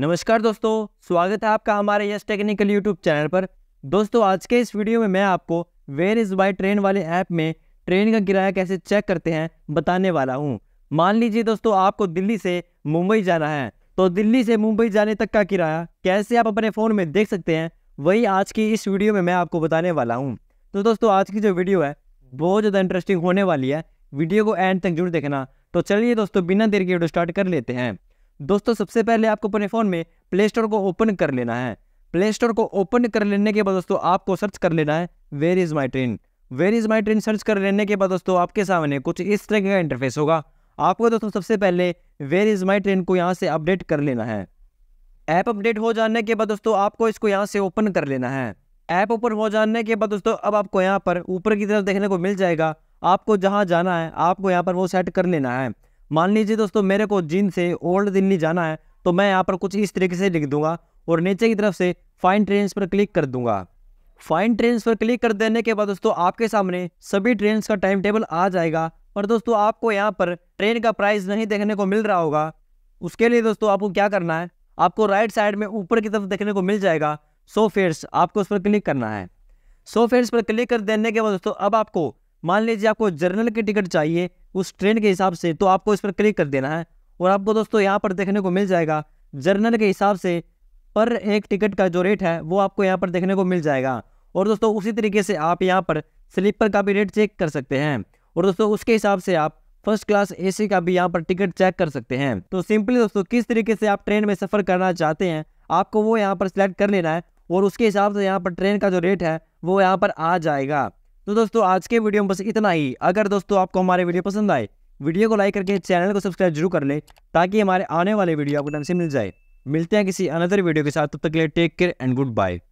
नमस्कार दोस्तों स्वागत है आपका हमारे यस टेक्निकल यूट्यूब चैनल पर दोस्तों आज के इस वीडियो में मैं आपको वेयर इज़ बाई ट्रेन वाले ऐप में ट्रेन का किराया कैसे चेक करते हैं बताने वाला हूँ मान लीजिए दोस्तों आपको दिल्ली से मुंबई जाना है तो दिल्ली से मुंबई जाने तक का किराया कैसे आप अपने फ़ोन में देख सकते हैं वही आज की इस वीडियो में मैं आपको बताने वाला हूँ तो दोस्तों आज की जो वीडियो है बहुत ज़्यादा इंटरेस्टिंग होने वाली है वीडियो को एंड तक जरूर देखना तो चलिए दोस्तों बिना देर के वीडियो स्टार्ट कर लेते हैं दोस्तों सबसे पहले आपको अपने फ़ोन में प्ले स्टोर को ओपन कर लेना है प्ले स्टोर को ओपन कर लेने के बाद दोस्तों आपको सर्च कर लेना है where is my train where is my train search कर लेने के बाद दोस्तों आपके सामने कुछ इस तरह का इंटरफेस होगा आपको दोस्तों सबसे पहले वेर इज़ माई ट्रेन को यहाँ से अपडेट कर लेना है ऐप अपडेट हो जाने के बाद दोस्तों आपको इसको यहाँ से ओपन कर लेना है ऐप ओपन हो जाने के बाद दोस्तों अब आपको यहाँ पर ऊपर की तरफ देखने को मिल जाएगा आपको जहाँ जाना है आपको यहाँ पर वो सेट कर लेना है मान लीजिए दोस्तों मेरे को जिन से ओल्ड दिल्ली जाना है तो मैं यहाँ पर कुछ इस तरीके से लिख दूंगा और नीचे की तरफ से फाइन ट्रेन्स पर क्लिक कर दूंगा फाइन ट्रेन्स पर क्लिक कर देने के बाद दोस्तों आपके सामने सभी ट्रेन्स का टाइम टेबल आ जाएगा और दोस्तों आपको यहाँ पर ट्रेन का प्राइस नहीं देखने को मिल रहा होगा उसके लिए दोस्तों आपको क्या करना है आपको राइट साइड में ऊपर की तरफ देखने को मिल जाएगा सो फेयर्स आपको उस पर क्लिक करना है सो फेयर्स पर क्लिक कर देने के बाद दोस्तों अब आपको मान लीजिए आपको जर्नल की टिकट चाहिए उस ट्रेन के हिसाब से तो आपको इस पर क्लिक कर देना है और आपको दोस्तों यहाँ पर देखने को मिल जाएगा जर्नल के हिसाब से पर एक टिकट का जो रेट है वो आपको यहाँ पर देखने को मिल जाएगा और दोस्तों उसी तरीके से आप यहाँ पर स्लीपर का भी रेट चेक कर सकते हैं और दोस्तों उसके हिसाब से आप फर्स्ट क्लास एसी का भी यहाँ पर टिकट चेक कर सकते हैं तो सिंपली दोस्तों किस तरीके से आप ट्रेन में सफ़र करना चाहते हैं आपको वो यहाँ पर सिलेक्ट कर लेना है और उसके हिसाब से यहाँ पर ट्रेन का जो रेट है वो यहाँ पर आ जाएगा तो दोस्तों आज के वीडियो में बस इतना ही अगर दोस्तों आपको हमारे वीडियो पसंद आए वीडियो को लाइक करके चैनल को सब्सक्राइब जरूर कर ले ताकि हमारे आने वाले वीडियो आपको टाइम से मिल जाए मिलते हैं किसी अनदर वीडियो के साथ तब तक के लिए take care and good bye